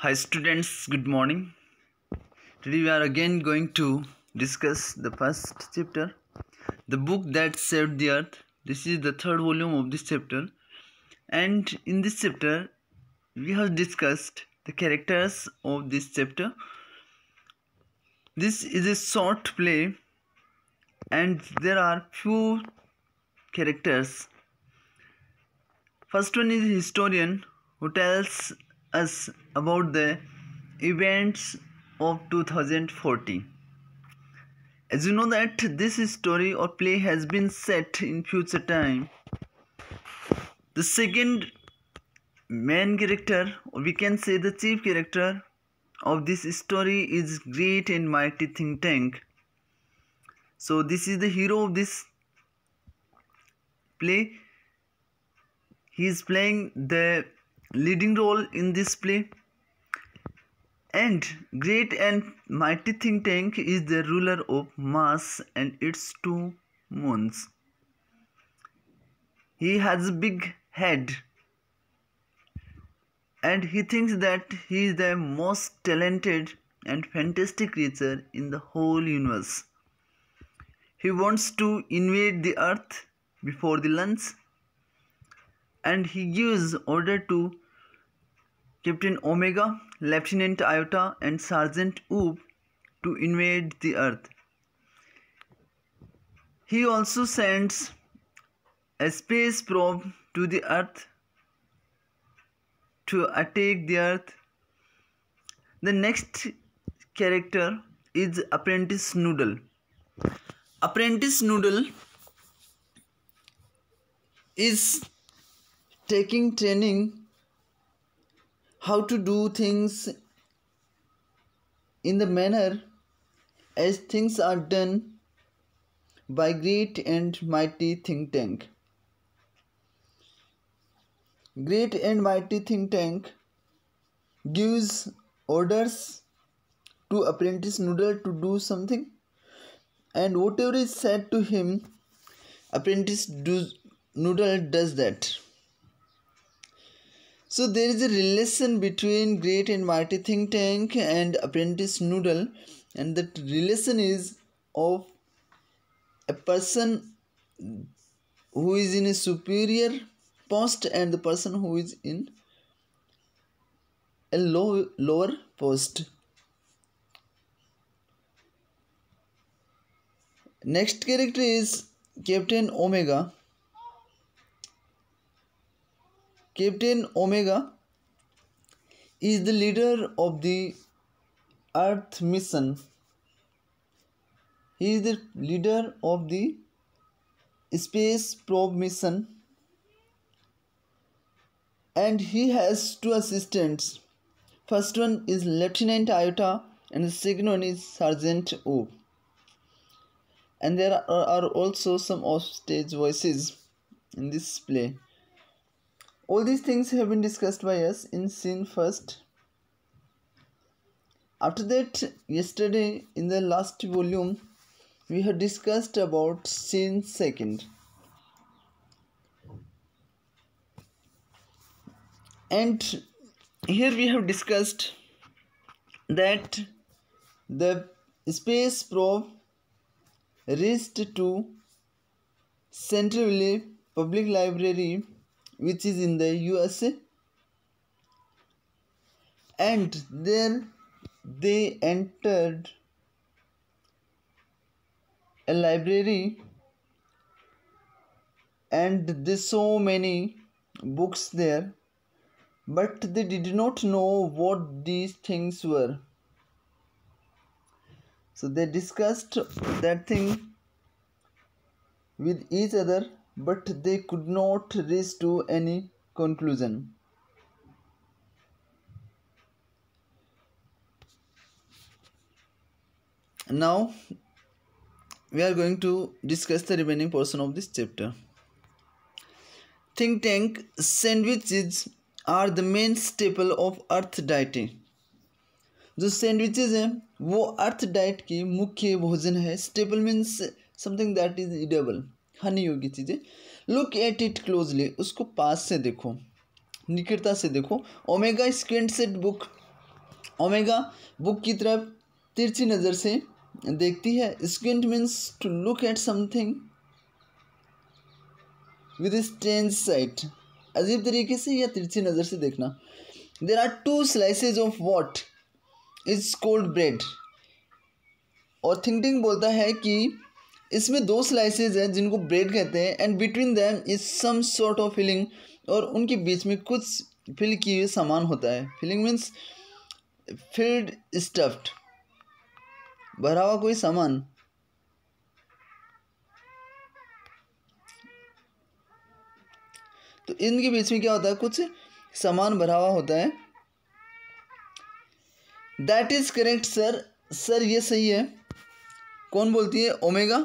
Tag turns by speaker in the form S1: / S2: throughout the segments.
S1: Hi students, good morning. Today we are again going to discuss the first chapter, The Book That Saved the Earth. This is the third volume of this chapter. And in this chapter, we have discussed the characters of this chapter. This is a short play and there are few characters. First one is historian who tells us about the events of 2040. As you know that this story or play has been set in future time. The second main character or we can say the chief character of this story is great and mighty think tank. So this is the hero of this play. He is playing the leading role in this play. And great and mighty think tank is the ruler of Mars and its two moons. He has a big head and he thinks that he is the most talented and fantastic creature in the whole universe. He wants to invade the earth before the lunch and he gives order to Captain Omega, Lieutenant Iota and Sergeant Oob to invade the earth. He also sends a space probe to the earth to attack the earth. The next character is Apprentice Noodle. Apprentice Noodle is taking training how to do things in the manner as things are done by great and mighty think tank great and mighty think tank gives orders to apprentice noodle to do something and whatever is said to him apprentice do, noodle does that so there is a relation between Great and mighty think tank and apprentice noodle and that relation is of a person who is in a superior post and the person who is in a low, lower post. Next character is Captain Omega Captain Omega is the leader of the Earth mission. He is the leader of the space probe mission and he has two assistants. First one is Lieutenant Iota and the second one is Sergeant O. And there are also some offstage voices in this play all these things have been discussed by us in scene first after that yesterday in the last volume we had discussed about scene second and here we have discussed that the space probe reached to Centerville Public Library which is in the USA and then they entered a library and there so many books there but they did not know what these things were so they discussed that thing with each other but they could not reach to any conclusion. Now we are going to discuss the remaining portion of this chapter. Think tank sandwiches are the main staple of earth डाइटें जो sandwiches हैं वो अर्थ diet की मुख्य भोजन है staple means something that is edible हानि योगी चीज़ें लुक एट इट क्लोजली उसको पास से देखो निकटता से देखो Omega squints at book Omega book की तरफ तिरछी नज़र से देखती है squint means to look at something with strange sight अजीब तरीके से या तिरछी नज़र से देखना there are two slices of what is called bread और थिंकिंग बोलता है कि इसमें दो स्लाइसेस हैं जिनको ब्रेड कहते हैं and between them is some sort of filling और उनके बीच में कुछ फिल किए हुए सामान होता है फिलिंग मीन्स फिल्ड स्टफ्ड भरा हुआ कोई सामान तो इनके बीच में क्या होता है कुछ सामान भरा हुआ होता है that is correct sir sir ये सही है कौन बोलती है Omega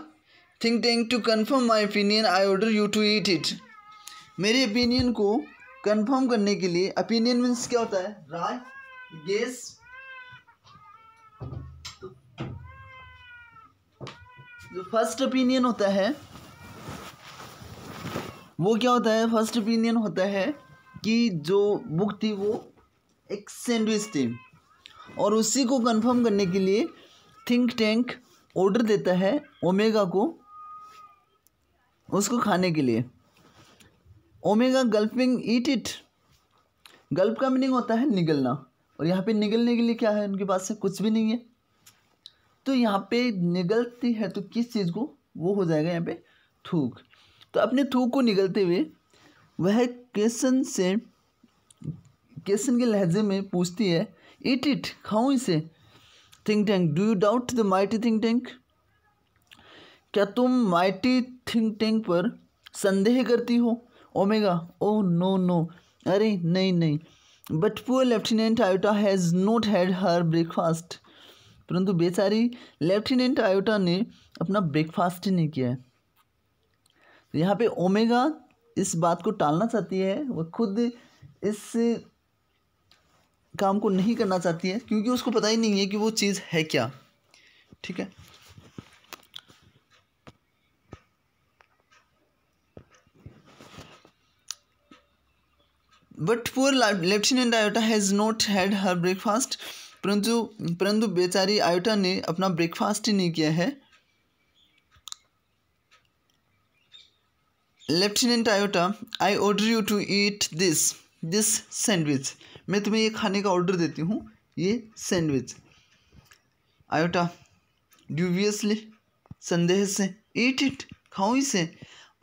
S1: Think Tank to confirm my opinion I order you to eat it मेरे ओपिनियन को कन्फर्म करने के लिए ओपिनियन मीन्स क्या होता है राय गेस जो फर्स्ट ओपिनियन होता है वो क्या होता है फर्स्ट ओपिनियन होता है कि जो बुक थी वो एक सैंडविच थी और उसी को कंफर्म करने के लिए थिंक टैंक ऑर्डर देता है ओमेगा को उसको खाने के लिए Omega gulping eat it gulp का मीनिंग होता है निगलना और यहाँ पे निगलने के लिए क्या है उनके पास से कुछ भी नहीं है तो यहाँ पे निगलती है तो किस चीज़ को वो हो जाएगा यहाँ पे थूक तो अपने थूक को निगलते हुए वह केसन से केसन के लहजे में पूछती है ईट इट खाऊं इसे Think Tank do you doubt the mighty Think Tank क्या तुम माइटी थिंक टैंक पर संदेह करती हो ओमेगा ओ नो नो अरे नहीं नहीं but poor lieutenant Iota has not had her breakfast परंतु बेचारी लेफ्टिनेंट आयोटा ने अपना ब्रेकफास्ट ही नहीं किया है तो यहाँ पे ओमेगा इस बात को टालना चाहती है वह खुद इस काम को नहीं करना चाहती है क्योंकि उसको पता ही नहीं है कि वो चीज़ है क्या ठीक है but poor lieutenant Iota has not had her breakfast परंतु परंतु बेचारी आयोटा ने अपना ब्रेकफास्ट ही नहीं किया है lieutenant Iota I order you to eat this this sandwich मैं तुम्हें ये खाने का ऑर्डर देती हूँ ये सैंडविच आयोटा ड्यूबियसली संदेह से ईट इट खाऊ इसे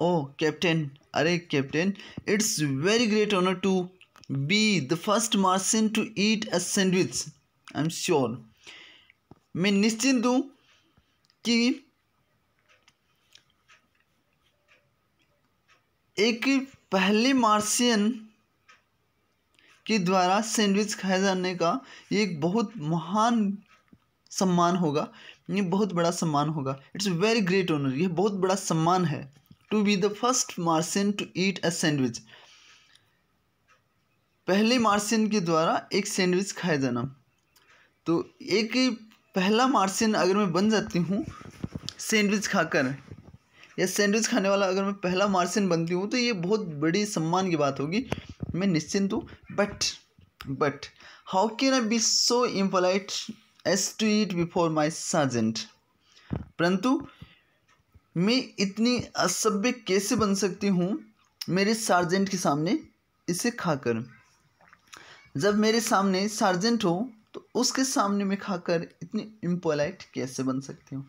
S1: ओ oh, कैप्टन अरे it's very great honour to be the first Martian to eat a sandwich I am sure मैं निश्चिंत हूँ कि एक पहले मार्सियन के द्वारा सैंडविच खाए जाने का ये एक बहुत महान सम्मान होगा ये बहुत बड़ा सम्मान होगा इट्स वेरी ग्रेट ऑनर यह बहुत बड़ा सम्मान है to be the first Martian to eat a sandwich पहले मार्सियन के द्वारा एक सैंडविच खाया जाना तो एक पहला मार्सियन अगर मैं बन जाती हूँ सैंडविच खाकर या सैंडविच खाने वाला अगर मैं पहला मार्सियन बनती हूँ तो ये बहुत बड़ी सम्मान की बात होगी मैं निश्चिंत हूँ but but how can I be so impolite as to eat before my sergeant परंतु मैं इतनी असभ्य कैसे बन सकती हूँ मेरे सार्जेंट के सामने इसे खाकर जब मेरे सामने सार्जेंट हो तो उसके सामने मैं खाकर इतनी इम्पोलाइट कैसे बन सकती हूँ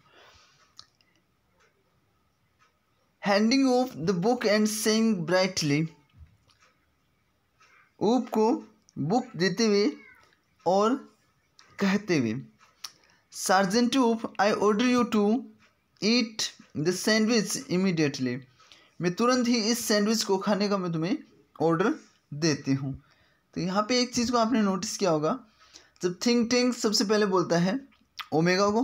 S1: handing off the book and saying brightly Oop को बुक देते हुए और कहते हुए sergeant Oop I order you to eat the sandwich immediately मैं तुरंत ही इस सैंडविच को खाने का मैं तुम्हें ऑर्डर देती हूँ तो यहाँ पे एक चीज़ को आपने नोटिस किया होगा जब थिंक टैंक सबसे पहले बोलता है ओमेगा को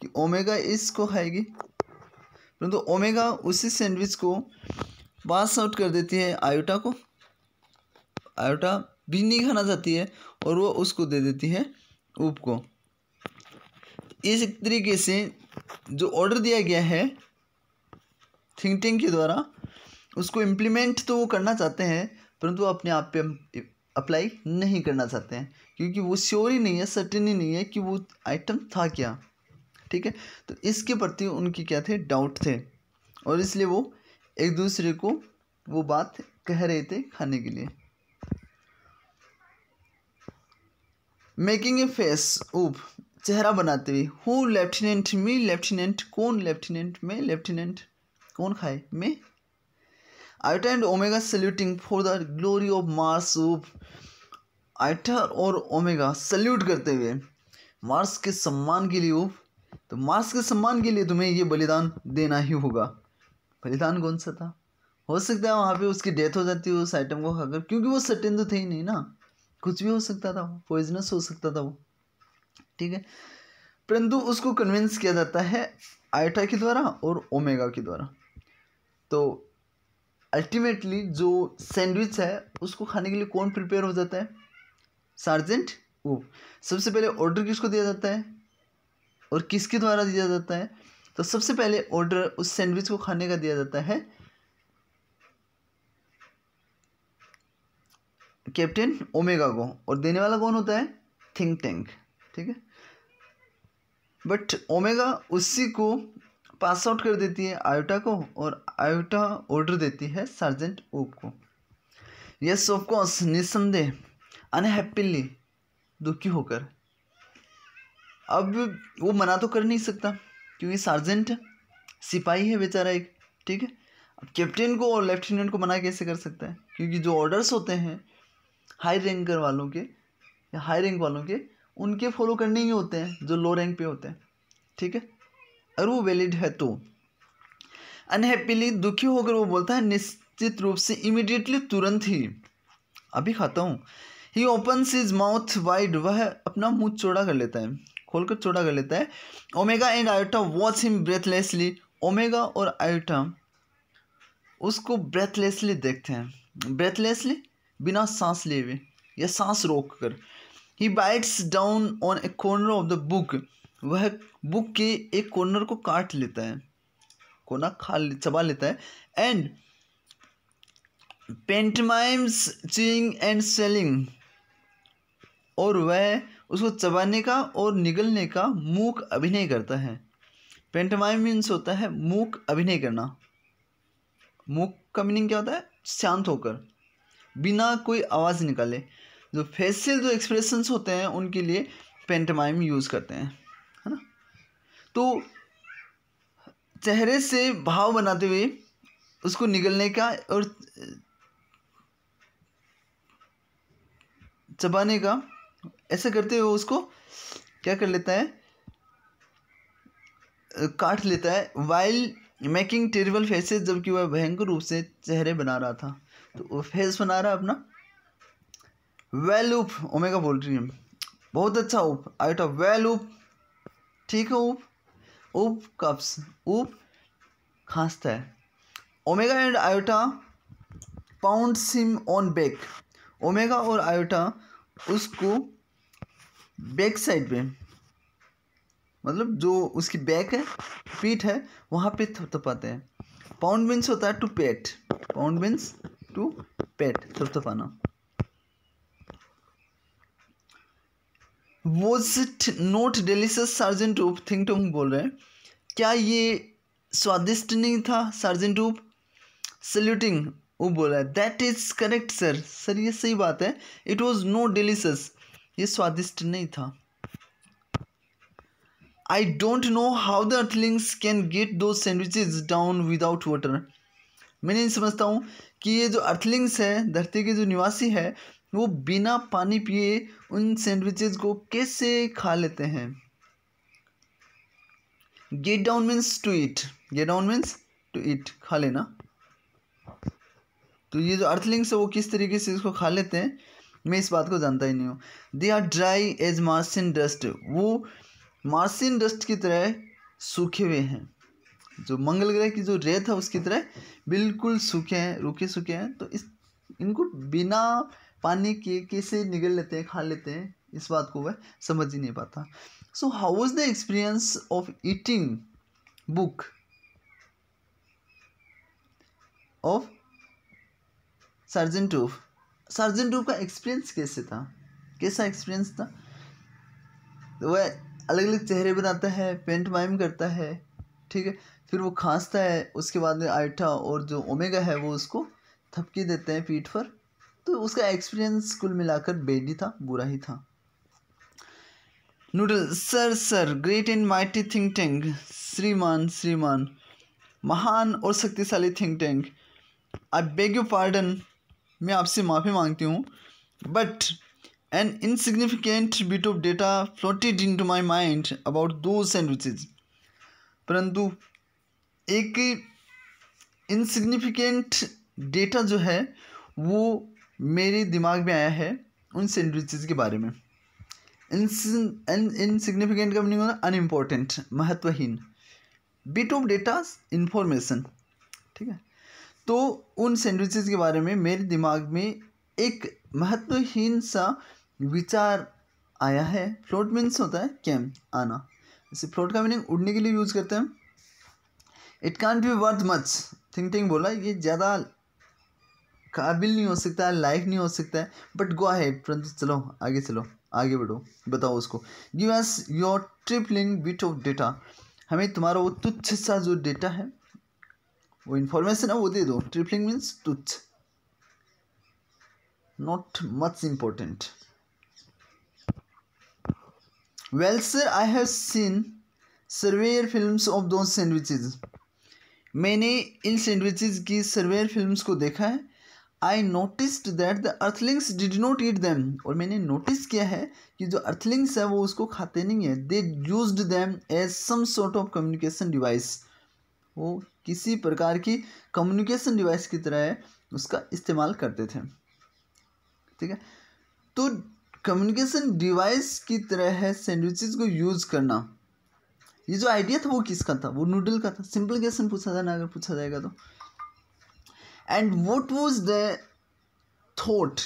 S1: कि ओमेगा इसको खाएगी परंतु तो ओमेगा उसी सैंडविच को पास आउट कर देती है आयोटा को आयोटा भी नहीं खाना चाहती है और वो उसको दे देती है ऊप को इस तरीके से जो ऑर्डर दिया गया है थिंक टैंक के द्वारा उसको इम्प्लीमेंट तो वो करना चाहते हैं परंतु अपने आप पे अप्लाई नहीं करना चाहते हैं क्योंकि वो श्योर ही नहीं है सर्टन ही नहीं है कि वो आइटम था क्या ठीक है तो इसके प्रति उनके क्या थे डाउट थे और इसलिए वो एक दूसरे को वो बात कह रहे थे खाने के लिए मेकिंग ए फेस ऊप चेहरा बनाते हुए हु लेफ्टिनेंट मी लेफ्टिनेंट कौन लेफ्टिनेंट में लेफ्टिनेंट कौन खाए मैं Iota and Omega saluting for the glory of Mars of Iota और ओमेगा सल्यूट करते हुए मार्स के सम्मान के लिए ऑफ तो मार्स के सम्मान के लिए तुम्हें ये बलिदान देना ही होगा बलिदान कौन सा था हो सकता है वहाँ पे उसकी डेथ हो जाती है उस आइटम को खाकर क्योंकि वो सटेन तो थे ही नहीं ना कुछ भी हो सकता था वो पॉइजनस हो सकता था वो ठीक है परंतु उसको कन्विंस किया जाता है आयटा के द्वारा और ओमेगा के द्वारा तो अल्टीमेटली जो सैंडविच है उसको खाने के लिए कौन प्रिपेयर हो जाता है सार्जेंट वो सबसे पहले ऑर्डर किसको दिया जाता है और किसके द्वारा दिया जाता है तो सबसे पहले ऑर्डर उस सैंडविच को खाने का दिया जाता है कैप्टन ओमेगा को और देने वाला कौन होता है थिंक टैंक ठीक है बट ओमेगा उसी को पास आउट कर देती है आयोटा को और आयोटा ऑर्डर देती है सर्जेंट ओप को यस ऑफकोर्स निसंदेह अनहैप्पीली दुखी होकर अब वो मना तो कर नहीं सकता क्योंकि सार्जेंट सिपाही है बेचारा एक ठीक है अब कैप्टन को और लेफ्टिनेंट को मना कैसे कर सकता है क्योंकि जो ऑर्डर्स होते हैं हाई रैंकर वालों के या हाई रैंक वालों के उनके फॉलो करने ही होते हैं जो लो रैंक पे होते हैं ठीक है अगर वो वैलिड है तो अनहैप्पीली दुखी होकर वो बोलता है निश्चित रूप से इमिडिएटली तुरंत ही अभी खाता हूँ he open his mouth wide वह अपना मुंह चौड़ा कर लेता है खोलकर चौड़ा कर लेता है Omega and Iota watch him breathlessly Omega और आयोटा उसको ब्रेथलेसली देखते हैं ब्रेथलेसली बिना सांस लिए हुए या सांस रोक कर he bites down on a corner of the book वह बुक के एक कॉर्नर को काट लेता है कोना खा चबा लेता है and pantomimes chewing and swallowing और वह उसको चबाने का और निगलने का मूक अभिनय करता है पेंटमाइम मीन्स होता है मूक अभिनय करना मूक का मीनिंग क्या होता है शांत होकर बिना कोई आवाज़ निकाले जो फेसियल जो एक्सप्रेशंस होते हैं उनके लिए पेंटमाइम यूज़ करते हैं है ना तो चेहरे से भाव बनाते हुए उसको निगलने का और चबाने का ऐसा करते हुए उसको क्या कर लेता है काट लेता है वाइल मेकिंग टेरिबल फेसेस जबकि वह भयंकर रूप से चेहरे बना रहा था तो वो फेस बना रहा अपना वेल उप ओमेगा बोल रही है बहुत अच्छा ऊप आइट ऑफ वेल ऊप ठीक है ऊप ऊप कप्स ऊप खांसता है Omega and Iota pound him on back Omega और आयोटा उसको बैक साइड पे मतलब जो उसकी बैक है पीठ है वहाँ पे थपथपाते हैं पाउंड मीन्स होता है to pat pound means to pat थपथपाना was it not delicious sergeant Oop Think Tank बोल रहे हैं क्या ये स्वादिष्ट नहीं था सर्जेंट रूप सल्यूटिंग वो बोल रहा है that is correct sir sir ये सही बात है इट वॉज नो डिलीशियस ये स्वादिष्ट नहीं था I don't know how the earthlings can get those sandwiches down without water मैं नहीं समझता हूँ कि ये जो अर्थलिंग्स है धरती के जो निवासी है वो बिना पानी पिए उन सैंडविचेस को कैसे खा लेते हैं get down means to eat get down means to eat खा लेना तो ये जो अर्थलिंग्स है वो किस तरीके से इसको खा लेते हैं मैं इस बात को जानता ही नहीं हूँ they are dry as Martian dust वो मार्सिन डस्ट की तरह सूखे हुए हैं जो मंगल ग्रह की जो रेत है उसकी तरह बिल्कुल सूखे हैं रूखे सूखे हैं तो इस इनको बिना पानी के कैसे निगल लेते हैं खा लेते हैं इस बात को वह समझ ही नहीं पाता so how was the experience of eating book of sergeant Oop sergeant Oop का एक्सपीरियंस कैसे था कैसा एक्सपीरियंस था वह अलग अलग चेहरे बनाता है पेंट माइम करता है ठीक है फिर वो खांसता है उसके बाद में आइटा और जो ओमेगा है वो उसको थपकी देते हैं पीठ पर तो उसका एक्सपीरियंस कुल मिलाकर बेड ही था बुरा ही था Noodle sir sir great and mighty Think Tank श्रीमान श्रीमान महान और शक्तिशाली Think Tank I beg you pardon मैं आपसे माफ़ी मांगती हूँ but an insignificant bit of data floated into my mind about those sandwiches परंतु एक इनसिग्निफिकेंट डेटा जो है वो मेरे दिमाग में आया है उन सैंडविचेस के बारे में इनसिग्निफिकेंट का मीनिंग होना अनइम्पॉर्टेंट महत्वहीन बिट ऑफ डेटा इन्फॉर्मेशन ठीक है तो उन सैंडविचेस के बारे में मेरे दिमाग में एक महत्वहीन सा विचार आया है फ्लोट मीन्स होता है कैम आना इसे फ्लोट का मीनिंग उड़ने के लिए यूज़ करते हैं it can't be worth much Think Tank बोला ये ज़्यादा काबिल नहीं हो सकता है लायक नहीं हो सकता है बट गो है परंतु चलो आगे चलो आगे बढ़ो बताओ उसको give us your trifling bit of data हमें तुम्हारा वो तुच्छ सा जो डेटा है वो इन्फॉर्मेशन है वो दे दो ट्रिपलिंग मीन्स तुच्छ not much important well sir I have seen surveyor films of those sandwiches मैंने इन सैंडविचेज की सर्वेयर फिल्म्स को देखा है I noticed that the earthlings did not eat them और मैंने नोटिस किया है कि जो अर्थलिंग्स है वो उसको खाते नहीं है they use them as some sort of communication device वो किसी प्रकार की कम्युनिकेशन डिवाइस की तरह है उसका इस्तेमाल करते थे ठीक है तो कम्युनिकेशन डिवाइस की तरह है सैंडविचेस को यूज़ करना ये जो आइडिया था वो किसका था वो नूडल का था सिंपल क्वेश्चन पूछा जाना अगर पूछा जाएगा तो and what was the thought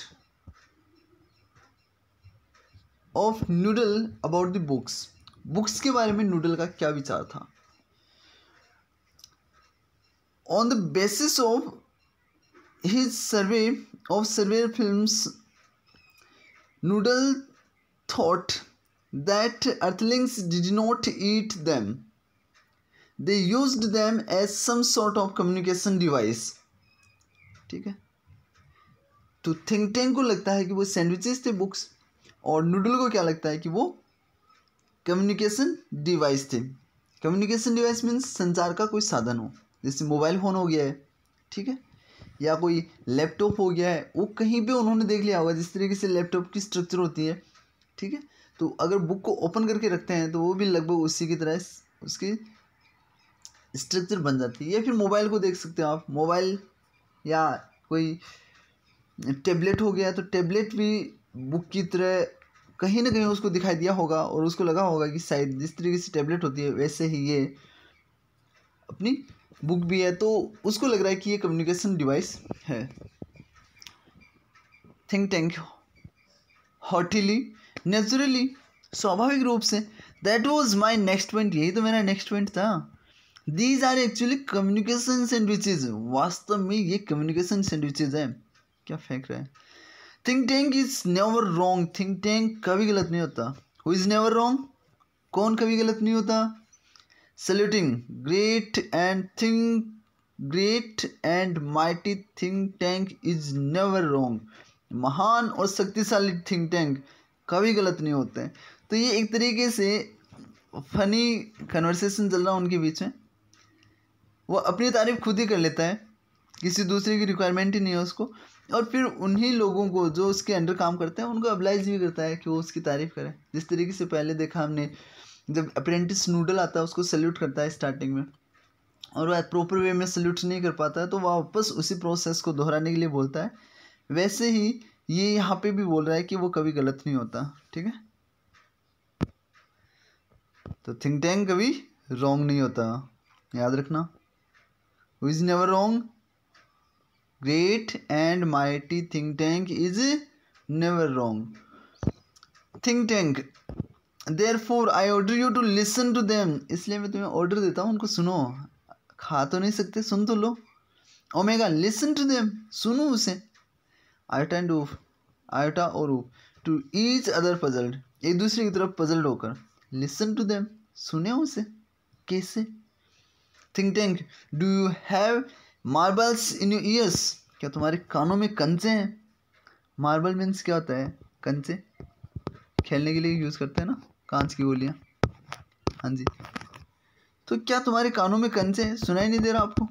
S1: of Noodle about the books books के बारे में नूडल का क्या विचार था on the basis of his survey of survey film Noodle thought that earthlings did not eat them they use them as some sort of communication device ठीक है तो थिंक टैंक को लगता है कि वो सैंडविचेस थे बुक्स और नूडल को क्या लगता है कि वो कम्युनिकेशन डिवाइस थे कम्युनिकेशन डिवाइस मीन्स संचार का कोई साधन हो जैसे मोबाइल फ़ोन हो गया है ठीक है या कोई लैपटॉप हो गया है वो कहीं पे उन्होंने देख लिया होगा जिस तरीके से लैपटॉप की स्ट्रक्चर होती है ठीक है तो अगर बुक को ओपन करके रखते हैं तो वो भी लगभग उसी की तरह उसकी स्ट्रक्चर बन जाती है या फिर मोबाइल को देख सकते हो आप मोबाइल या कोई टेबलेट हो गया तो टेबलेट भी बुक की तरह कहीं ना कहीं उसको दिखाई दिया होगा और उसको लगा होगा कि शायद जिस तरीके से टेबलेट होती है वैसे ही ये अपनी बुक भी है तो उसको लग रहा है कि ये कम्युनिकेशन डिवाइस है थिंक टैंक हॉटिली नेचुरली स्वाभाविक रूप से that was my next point यही तो मेरा नेक्स्ट पॉइंट था these are actually communication sandwiches वास्तव में ये कम्युनिकेशन सैंडविचेज है क्या फेंक रहा है think Tank is never wrong Think Tank कभी गलत नहीं होता हु इज़ नेवर रॉन्ग कौन कभी गलत नहीं होता saluting great and think great and mighty Think Tank is never wrong महान और शक्तिशाली थिंक टैंक कभी गलत नहीं होते तो ये एक तरीके से फनी कन्वर्सेशन चल रहा है उनके बीच में वो अपनी तारीफ खुद ही कर लेता है किसी दूसरे की रिक्वायरमेंट ही नहीं है उसको और फिर उन्हीं लोगों को जो उसके अंडर काम करते हैं उनको अबलाइज भी करता है कि वो उसकी तारीफ करें जिस तरीके से पहले देखा हमने जब अप्रेंटिस नूडल आता है उसको सल्यूट करता है स्टार्टिंग में और वह प्रॉपर वे में सल्यूट नहीं कर पाता है तो वापस उसी प्रोसेस को दोहराने के लिए बोलता है वैसे ही ये यहाँ पे भी बोल रहा है कि वो कभी गलत नहीं होता ठीक है तो थिंक टैंक कभी रॉन्ग नहीं होता याद रखना who is never wrong great and mighty Think Tank is never wrong Think Tank therefore I order you to listen to them इसलिए मैं तुम्हें ऑर्डर देता हूँ उनको सुनो खा तो नहीं सकते सुन तो लो ओमेगा लिसन टू देम सुनो उसे आयोटा एंड ऊफ आयोटा और Oop to each other puzzled एक दूसरे की तरफ पजल्ड होकर लिसन टू देम सुने उसे कैसे Think Tank do you have marbles in you ears क्या तुम्हारे कानों में कंचे हैं मार्बल मीन्स क्या होता है कंचे खेलने के लिए यूज़ करते हैं ना कांच की गोलियाँ हाँ जी तो क्या तुम्हारे कानों में कंचे हैं सुनाई नहीं दे रहा आपको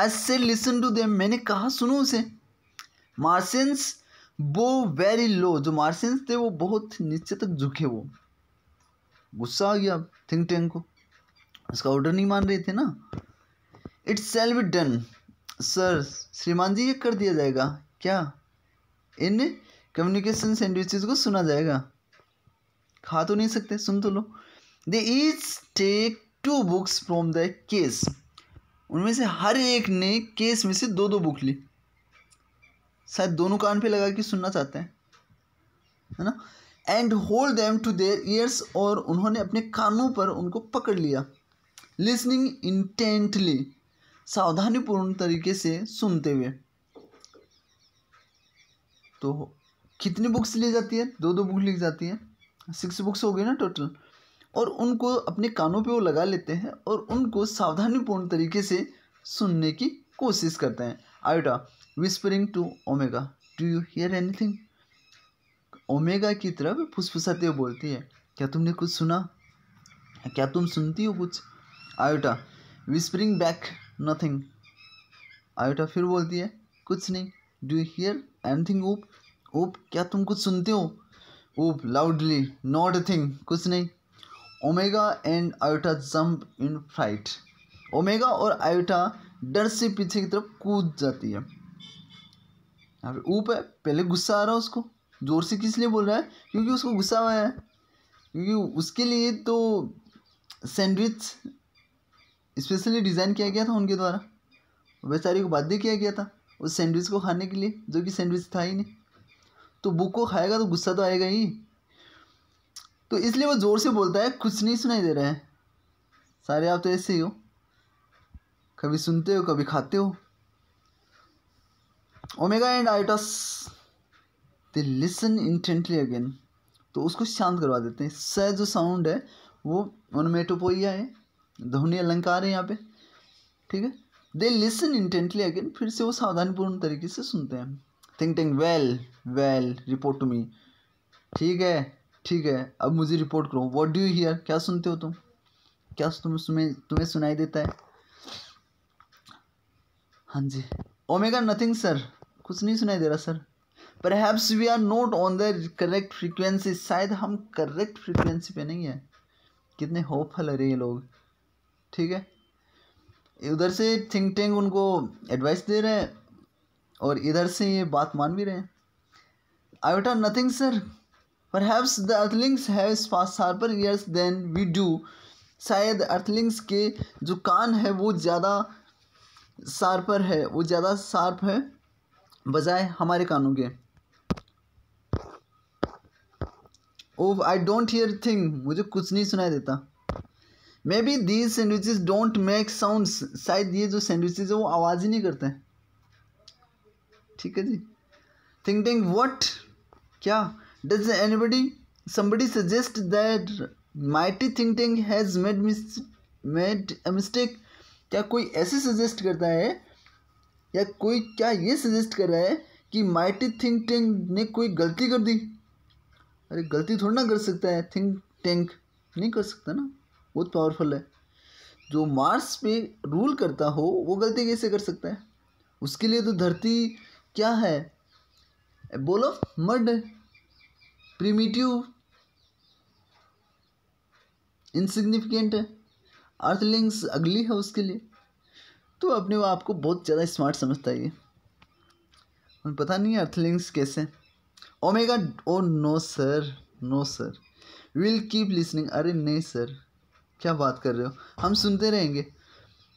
S1: आई से लिसन टू देम मैंने कहा सुनो उसे मार्सेंस वो वेरी लो जो मार्सेंस थे वो बहुत नीचे तक झुके वो गुस्सा आ गया थिंक टैंक को उसका ऑर्डर नहीं मान रहे थे ना it shall be done sir श्रीमान जी ये कर दिया जाएगा क्या इन कम्युनिकेशन सैंडविचेस को सुना जाएगा खा तो नहीं सकते सुन तो लो they each take two books from the case उनमें से हर एक ने केस में से दो दो बुक ली शायद दोनों कान पे लगा के सुनना चाहते हैं है ना and hold them to their ears और उन्होंने अपने कानों पर उनको पकड़ लिया लिसनिंग इंटेंटली सावधानीपूर्ण तरीके से सुनते हुए तो कितनी बुक्स ली जाती है दो दो बुक ली जाती है सिक्स बुक्स हो गई ना टोटल और उनको अपने कानों पे वो लगा लेते हैं और उनको सावधानीपूर्ण तरीके से सुनने की कोशिश करते हैं Iota whispering to Omega do you hear anything Omega की तरफ फुसफुसाते हुए बोलती है क्या तुमने कुछ सुना क्या तुम सुनती हो कुछ Iota whispering back nothing Iota फिर बोलती है कुछ नहीं do you hear anything Oop Oop क्या तुम कुछ सुनते हो ओप लाउडली नॉट थिंग कुछ नहीं Omega and Iota jump in fright Omega और आयोटा डर से पीछे की तरफ कूद जाती है यहाँ पे ऊप है पहले गुस्सा आ रहा है उसको जोर से किस लिए बोल रहा है क्योंकि उसको गुस्सा हुआ है क्योंकि उसके लिए तो सैंडविच स्पेशली डिज़ाइन किया गया था उनके द्वारा बेचारी को बाध्य किया गया था उस सैंडविच को खाने के लिए जो कि सैंडविच था ही नहीं तो बुक को खाएगा तो गुस्सा तो आएगा ही तो इसलिए वो ज़ोर से बोलता है कुछ नहीं सुनाई दे रहा है सारे आप तो ऐसे ही हो कभी सुनते हो कभी खाते हो Omega and Iota they listen intently again तो उसको शांत करवा देते हैं सह जो साउंड है वो ओनमेटोपोइया है ध्वनि अलंकार है यहाँ पे ठीक है दे लिसन इंटेंटली अगेन फिर से वो सावधानीपूर्ण तरीके से सुनते हैं think think well well report to me ठीक है ठीक है अब मुझे रिपोर्ट करो वॉट डू यू हियर क्या सुनते हो तुम क्या तुम तुम्हें तुम्हें सुनाई देता है हाँ जी ओमेगा नथिंग सर कुछ नहीं सुनाई दे रहा sir perhaps we are not on the correct frequency शायद हम करेक्ट फ्रिक्वेंसी पे नहीं है कितने होपफुल रहे हैं लोग ठीक है उधर से थिंक टैंक उनको एडवाइस दे रहे हैं और इधर से ये बात मान भी रहे हैं I hear nothing sir perhaps the earthlings have ears than we do शायद अर्थलिंग्स के जो कान है वो ज़्यादा शार्पर है वो ज़्यादा शार्प है बजाय हमारे कानों के oh I don't hear thing मुझे कुछ नहीं सुनाई देता maybe these sandwiches don't make sound शायद ये जो सैंडविचेज है वो आवाज़ ही नहीं करते हैं ठीक है जी थिंक थिंक वट क्या does anybody somebody suggest that mighty think has has made made a mistake क्या कोई ऐसे सजेस्ट करता है या कोई क्या ये सजेस्ट कर रहा है कि माइटी थिंक टैंक ने कोई गलती कर दी अरे गलती थोड़ी ना कर सकता है थिंक टैंक नहीं कर सकता ना बहुत पावरफुल है जो मार्स पे रूल करता हो वो गलती कैसे कर सकता है उसके लिए तो धरती क्या है बोलो मर्ड मड प्रीमिटिव इनसिग्निफिकेंट है अर्थलिंग्स अगली है उसके लिए तो अपने वो आपको बहुत ज़्यादा स्मार्ट समझता है ये और पता नहीं अर्थलिंग्स कैसे Omega oh no sir no sir will keep listening अरे नहीं सर क्या बात कर रहे हो हम सुनते रहेंगे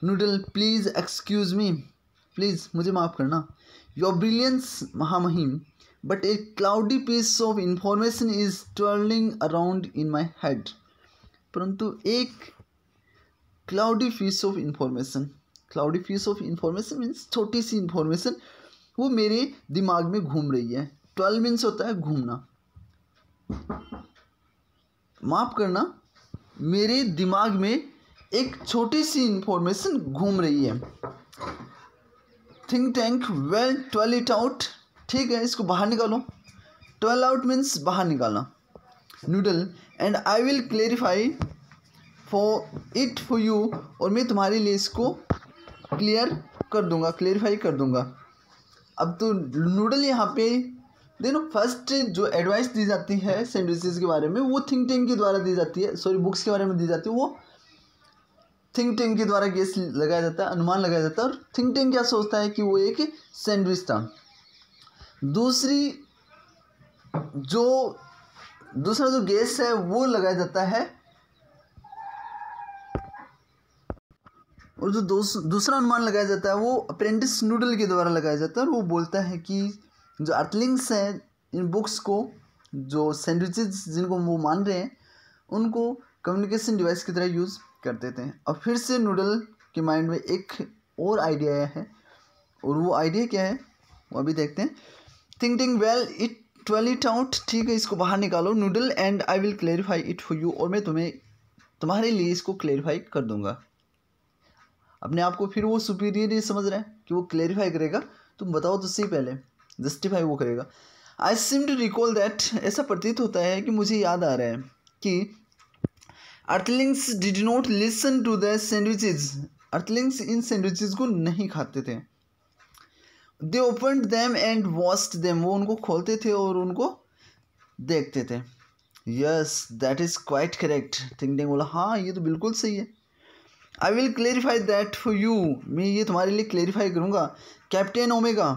S1: Noodle please excuse me please मुझे माफ़ करना योर ब्रिलियंस महामहिम but a cloudy piece of information is twirling around in my head परंतु एक cloudy piece of information cloudy piece of information means छोटी सी इंफॉर्मेशन वो मेरे दिमाग में घूम रही है ट्वेल्व मीन्स होता है घूमना माफ़ करना मेरे दिमाग में एक छोटी सी इंफॉर्मेशन घूम रही है think tank well tell it out ठीक है इसको बाहर निकालो ट्वेल आउट मीन्स बाहर निकालना Noodle and I will clarify for it for you और मैं तुम्हारे लिए इसको क्लियर कर दूंगा क्लेरिफाई कर दूंगा अब तो नूडल यहाँ पे देन फर्स्ट जो एडवाइस दी जाती है सैंडविचेस के बारे में वो थिंक टैंक के द्वारा दी जाती है सॉरी बुक्स के बारे में दी जाती है वो थिंक टैंक के द्वारा गेस लगाया जाता है अनुमान लगाया जाता है और थिंक टैंक क्या सोचता है कि वो एक सैंडविच था दूसरी जो दूसरा जो गेस है वो लगाया जाता है और जो दूसरा अनुमान लगाया जाता है वो अप्रेंटिस नूडल के द्वारा लगाया जाता है और वो बोलता है कि जो अर्थलिंग्स हैं इन बुक्स को जो सैंडविचेस जिनको वो मान रहे हैं उनको कम्युनिकेशन डिवाइस की तरह यूज़ कर देते हैं और फिर से नूडल के माइंड में एक और आइडिया आया है और वो आइडिया क्या है वो अभी देखते हैं thinking well it tell it out ठीक है इसको बाहर निकालो Noodle and I will clarify it for you और मैं तुम्हें तुम्हारे लिए इसको क्लेरिफाई कर दूंगा अपने आप को फिर वो सुपीरियर ये समझ रहा है कि वो क्लेरिफाई करेगा तुम बताओ तो सही पहले जस्टिफाई वो करेगा I seem to recall that ऐसा प्रतीत होता है कि मुझे याद आ रहा है कि earthlings did not listen to the sandwiches earthlings इन सैंडविचेज को नहीं खाते थे they open them and waste them वो उनको खोलते थे और उनको देखते थे yes that is quite correct think tank बोला हाँ ये तो बिल्कुल सही है I will clarify that for you मैं ये तुम्हारे लिए क्लेरिफाई करूँगा कैप्टन ओमेगा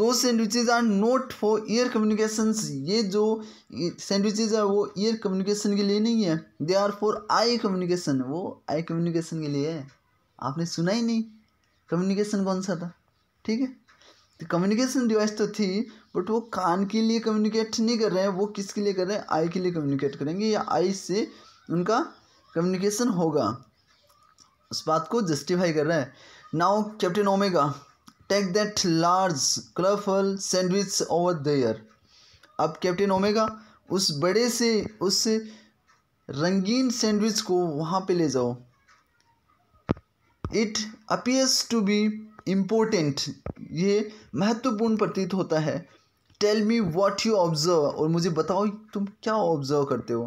S1: दो sandwiches are not for ear communication ये जो सैंडविचेज है वो ईयर कम्युनिकेशन के लिए नहीं है they are for eye communication वो आई कम्युनिकेशन के लिए है आपने सुना ही नहीं कम्युनिकेशन कौन सा था ठीक है तो कम्युनिकेशन डिवाइस तो थी बट वो कान के लिए कम्युनिकेट नहीं कर रहे हैं वो किसके लिए कर रहे हैं आई के लिए कम्युनिकेट करेंगे या आई से उनका कम्युनिकेशन होगा उस बात को जस्टिफाई कर रहा है now Captain Omega take that large colorful sandwich over there अब कैप्टन ओमेगा उस बड़े से उस रंगीन सैंडविच को वहाँ पे ले जाओ it appears to be important ये महत्वपूर्ण प्रतीत होता है tell me what you observe और मुझे बताओ तुम क्या ऑब्जर्व करते हो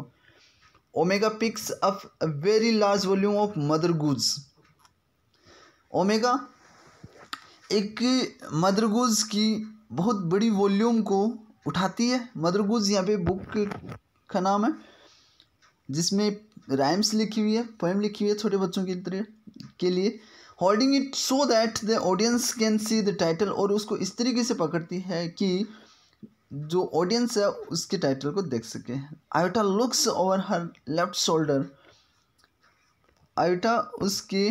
S1: Omega picks up a very large volume of Mother Goose Omega एक मदरगुज़ की बहुत बड़ी वॉल्यूम को उठाती है मदरगुज़ यहाँ पे बुक का नाम है जिसमें राइम्स लिखी हुई है पोएम लिखी हुई है छोटे बच्चों के तरह के लिए holding it so that the audience can see the title और उसको इस तरीके से पकड़ती है कि जो ऑडियंस है उसके टाइटल को देख सके Iota looks over her left shoulder Iota उसके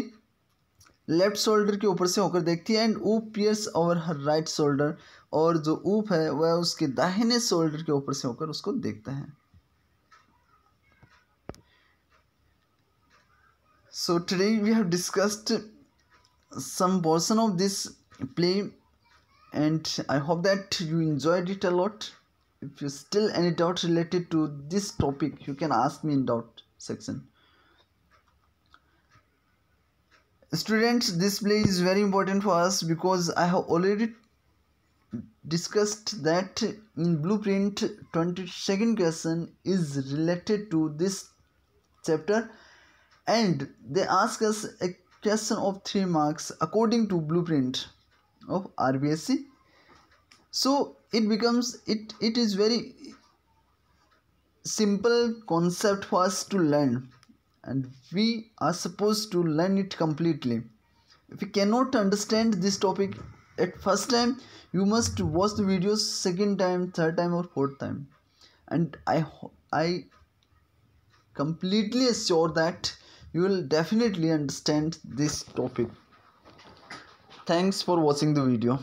S1: लेफ्ट शोल्डर के ऊपर से होकर देखती है and Oop peers over her right shoulder और जो ऊप है वह उसके दाहिने शोल्डर के ऊपर से होकर उसको देखता है so today we have discussed some portion of this play and I hope that you enjoy it a lot if you still any doubt related to this topic you can ask me in doubt section students this play is very important for us because i have already discussed that in blueprint 22nd question is related to this chapter and they ask us a question of 3 marks according to blueprint of rbsc so it becomes it it is very simple concept for us to learn and we are supposed to learn it completely. If you cannot understand this topic at first time, you must watch the videos second time, third time, or fourth time. And I I completely assure that you will definitely understand this topic. Thanks for watching the video.